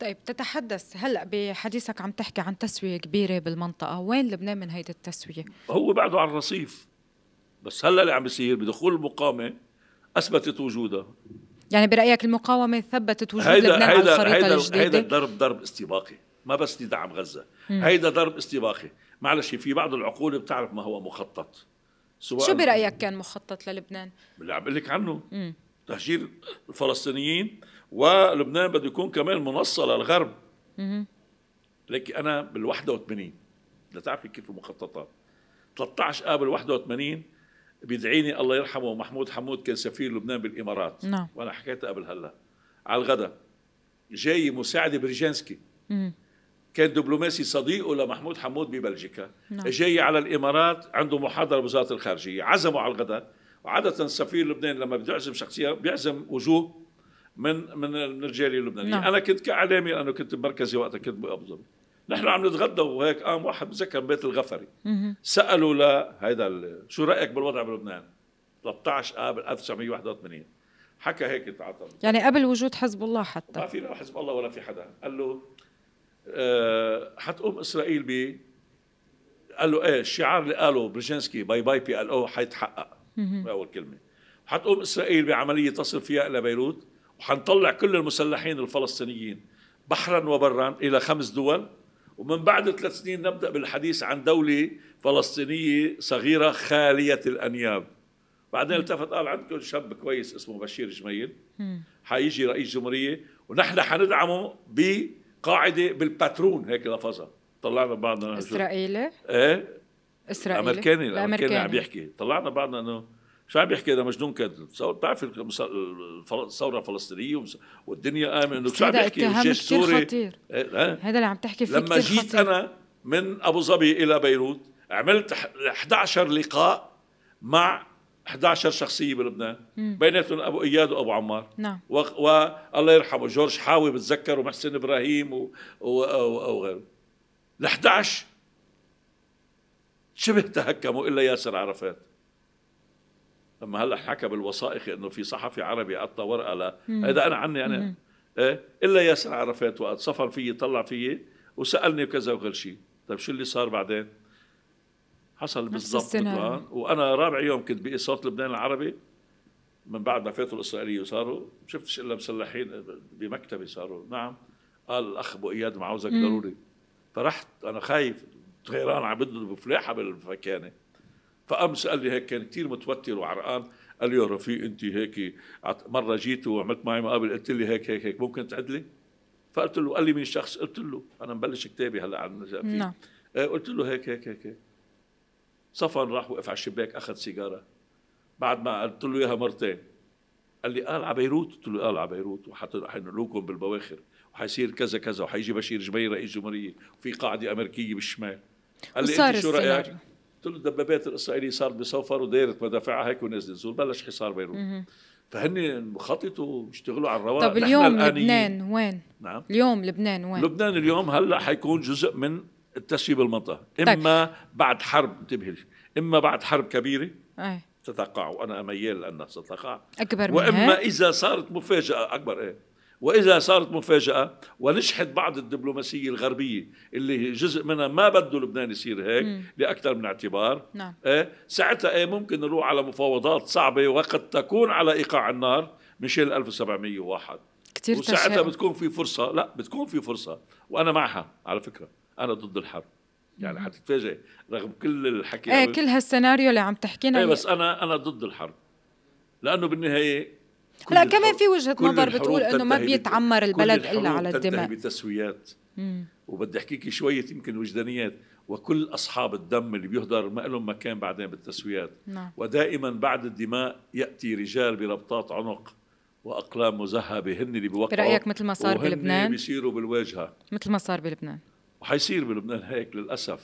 طيب تتحدث هلا بحديثك عم تحكي عن تسويه كبيره بالمنطقه، وين لبنان من هيدي التسويه؟ هو بعده على الرصيف بس هلا اللي عم بيصير بدخول المقاومه اثبتت وجودها يعني برايك المقاومه ثبتت وجود هيدا لبنان هيدا على الخريطه هيدا الجديده هيدا ضرب ضرب استباقي ما بس لدعم غزه مم. هيدا ضرب استباقي معلش في بعض العقول بتعرف ما هو مخطط سواء شو برايك كان مخطط للبنان؟ اللي عم بقول لك عنه مم. تهجير الفلسطينيين ولبنان بده يكون كمان منصه للغرب لكن انا بال 81 لتعرفي كيف المخططات 13 اب ال 81 بيدعيني الله يرحمه محمود حمود كان سفير لبنان بالامارات نعم. وانا حكيتها قبل هلا على الغداء جاي مساعد برجانسكي كان دبلوماسي صديقه لمحمود حمود ببلجيكا نعم. جاي على الامارات عنده محاضره بوزاره الخارجيه عزمه على الغداء عاده السفير لبنان لما بده يعزم شخصيه بيعزم وجوه من من من الجاليه اللبنانيه نعم. انا كنت كاعلامي لانه كنت بمركزي وقتها كنت بابو ظبي نحن عم نتغدى وهيك قام واحد بتذكر بيت الغفري سالوا لهيدا شو رايك بالوضع بلبنان 13 اب 1981 حكى هيك تعاطى يعني قبل وجود حزب الله حتى ما في لا حزب الله ولا في حدا قال له أه حتقوم اسرائيل ب قال له ايه الشعار اللي قاله برجنسكي باي باي بي ال او حيتحقق اول كلمه حتقوم اسرائيل بعمليه تصل فيها الى بيروت وحنطلع كل المسلحين الفلسطينيين بحرا وبرا الى خمس دول ومن بعد ثلاث سنين نبدا بالحديث عن دوله فلسطينيه صغيره خاليه الانياب بعدين التفت قال عندكم شاب كويس اسمه بشير جميل حيجي رئيس جمهوريه ونحن حندعمه بقاعده بالباترون هيك لفظها طلعنا بعضنا اسرائيلي؟ ايه اسرائيلي الامريكاني الامريكاني عم يحكي طلعنا بعدنا انه شو عم يحكي هذا مجنون كان بتعرف الثوره الفلسطينيه والدنيا قامت انه شو عم يحكي الجيش السوري هذا إيه، اللي عم تحكي فيه لما جيت خطير. انا من ابو ظبي الى بيروت عملت 11 لقاء مع 11 شخصيه بلبنان بيناتهم ابو اياد وابو عمار نعم والله يرحمه جورج حاوي بتذكر ومحسن ابراهيم وغيره و... و... و... ال 11 شبه تهكموا الا ياسر عرفات لما هلا حكى بالوثائق انه في صحفي عربي عطى ورقه لا هذا انا عني انا يعني، إيه؟ الا ياسر عرفات وقت صفر فيي طلع فيي وسالني وكذا وكل شيء طيب شو اللي صار بعدين؟ حصل بالضبط وانا رابع يوم كنت بإصابة لبنان العربي من بعد ما فاتوا الاسرائيليه وصاروا ما شفتش الا مسلحين بمكتبي صاروا نعم قال الاخ ابو اياد معوزك ضروري فرحت انا خايف طيران عم يضرب فلاحه بالفكانه فامس قال لي هيك كان كثير متوتر وعرقان قال لي يا رفيق انت هيك مره جيت وعملت معي مقابل قلت لي هيك هيك هيك ممكن تعد لي؟ فقلت له قال لي مين الشخص؟ قلت له انا مبلش كتابي هلا عن نعم آه، قلت له هيك هيك هيك, هيك. صفن راح وقف على الشباك اخذ سيجاره بعد ما قلت له اياها مرتين قال لي قال على بيروت قلت له قال على بيروت وحنقلوكم بالبواخر وحيصير كذا كذا وحيجي بشير جبير رئيس جمهوريه وفي قاعده امريكيه بالشمال قال لي شو رايك؟ قلت له الدبابات الاسرائيليه صار بصوفر ودايره مدافعها هيك ونزلت زول بلش حصار بيروت فهن خططوا بيشتغلوا على الرواق طب اليوم لبنان وين؟ نعم اليوم لبنان وين؟ لبنان اليوم هلا حيكون جزء من التسييب المنطقه طيب. اما بعد حرب انتبهي اما بعد حرب كبيره أي. تتقع وانا ميال انها ستقع اكبر واما اذا صارت مفاجاه اكبر ايه وإذا صارت مفاجأة ونجحت بعض الدبلوماسية الغربية اللي جزء منها ما بده لبنان يصير هيك مم. لأكثر من اعتبار نعم. إيه ساعتها إيه ممكن نروح على مفاوضات صعبة وقد تكون على إيقاع النار شيل 1701 كتير وساعتها بتكون في فرصة لا بتكون في فرصة وأنا معها على فكرة أنا ضد الحرب يعني حتتفاجئ رغم كل الحكي ايه كل هالسيناريو اللي عم تحكينا ايه بس انا انا ضد الحرب لانه بالنهايه لا كمان في وجهه نظر بتقول انه ما بيتعمر البلد الا على الدماء بتسويات وبدي احكيك شويه يمكن وجدانيات وكل اصحاب الدم اللي بيهدر ما لهم مكان بعدين بالتسويات نعم. ودائما بعد الدماء ياتي رجال بربطات عنق واقلام مذهبه هن اللي بيوقعوا برايك مثل ما صار بلبنان بيصيروا بالواجهه مثل ما صار بلبنان وحيصير بلبنان هيك للاسف